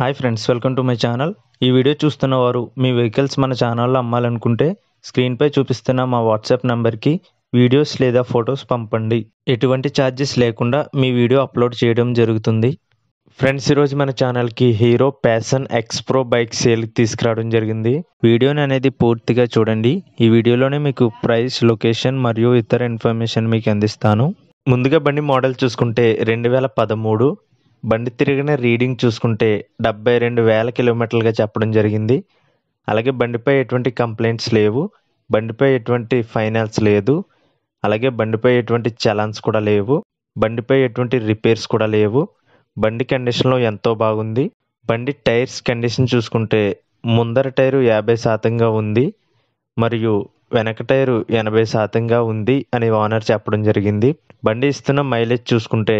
hi friends welcome to my channel ఈ video చూస్తున్న వారు మీ వెహికల్స్ మన ఛానల్లో అమ్మాలనుకుంటే స్క్రీన్పై చూపిస్తున్న మా వాట్సాప్ నెంబర్కి వీడియోస్ లేదా ఫొటోస్ పంపండి ఎటువంటి ఛార్జెస్ లేకుండా మీ వీడియో అప్లోడ్ చేయడం జరుగుతుంది ఫ్రెండ్స్ ఈరోజు మన ఛానల్కి హీరో ప్యాషన్ ఎక్స్ప్రో బైక్ సేల్కి తీసుకురావడం జరిగింది వీడియోని అనేది పూర్తిగా చూడండి ఈ వీడియోలోనే మీకు ప్రైస్ లొకేషన్ మరియు ఇతర ఇన్ఫర్మేషన్ మీకు అందిస్తాను ముందుగా బండి మోడల్ చూసుకుంటే రెండు వేల పదమూడు బండి తిరిగిన రీడింగ్ చూసుకుంటే డెబ్బై రెండు వేల కిలోమీటర్లుగా చెప్పడం జరిగింది అలాగే బండిపై ఎటువంటి కంప్లైంట్స్ లేవు బండిపై ఎటువంటి ఫైనాన్స్ లేదు అలాగే బండిపై ఎటువంటి చలాన్స్ కూడా లేవు బండిపై ఎటువంటి రిపేర్స్ కూడా లేవు బండి కండిషన్లో ఎంతో బాగుంది బండి టైర్స్ కండిషన్ చూసుకుంటే ముందర టైరు యాభై శాతంగా ఉంది మరియు వెనక టైరు ఎనభై శాతంగా ఉంది అని ఓనర్ చెప్పడం జరిగింది బండి ఇస్తున్న మైలేజ్ చూసుకుంటే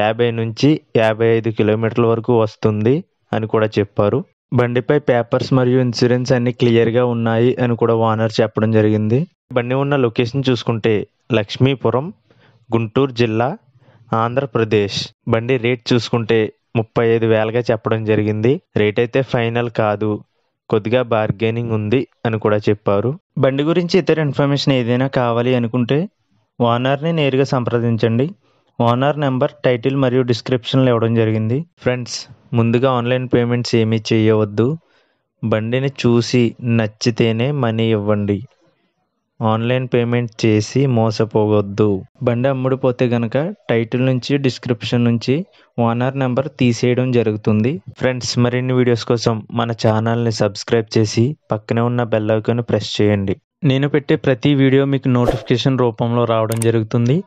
యాభై నుంచి యాభై ఐదు కిలోమీటర్ల వరకు వస్తుంది అని కూడా చెప్పారు బండిపై పేపర్స్ మరియు ఇన్సూరెన్స్ అన్ని క్లియర్గా ఉన్నాయి అని కూడా ఓనర్ చెప్పడం జరిగింది బండి ఉన్న లొకేషన్ చూసుకుంటే లక్ష్మీపురం గుంటూరు జిల్లా ఆంధ్రప్రదేశ్ బండి రేట్ చూసుకుంటే ముప్పై ఐదు వేలుగా చెప్పడం జరిగింది రేట్ అయితే ఫైనల్ కాదు కొద్దిగా బార్గెనింగ్ ఉంది అని కూడా చెప్పారు బండి గురించి ఇతర ఇన్ఫర్మేషన్ ఏదైనా కావాలి అనుకుంటే ఓనర్ని నేరుగా సంప్రదించండి ఓనర్ నెంబర్ టైటిల్ మరియు డిస్క్రిప్షన్లు ఇవ్వడం జరిగింది ఫ్రెండ్స్ ముందుగా ఆన్లైన్ పేమెంట్స్ ఏమీ చేయవద్దు బండిని చూసి నచ్చితేనే మనీ ఇవ్వండి ఆన్లైన్ పేమెంట్ చేసి మోసపోవద్దు బండి అమ్ముడుపోతే గనక టైటిల్ నుంచి డిస్క్రిప్షన్ నుంచి ఓనర్ నెంబర్ తీసేయడం జరుగుతుంది ఫ్రెండ్స్ మరిన్ని వీడియోస్ కోసం మన ఛానల్ని సబ్స్క్రైబ్ చేసి పక్కనే ఉన్న బెల్ ఐకాన్ ప్రెస్ చేయండి నేను పెట్టే ప్రతి వీడియో మీకు నోటిఫికేషన్ రూపంలో రావడం జరుగుతుంది